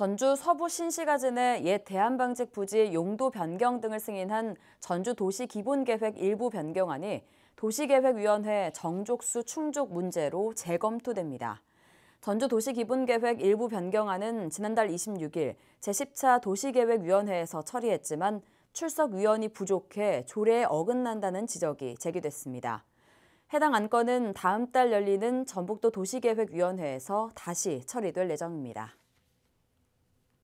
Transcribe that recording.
전주 서부 신시가 진의 옛 대한방직 부지의 용도 변경 등을 승인한 전주도시기본계획 일부 변경안이 도시계획위원회 정족수 충족 문제로 재검토됩니다. 전주도시기본계획 일부 변경안은 지난달 26일 제10차 도시계획위원회에서 처리했지만 출석위원이 부족해 조례에 어긋난다는 지적이 제기됐습니다. 해당 안건은 다음 달 열리는 전북도 도시계획위원회에서 다시 처리될 예정입니다.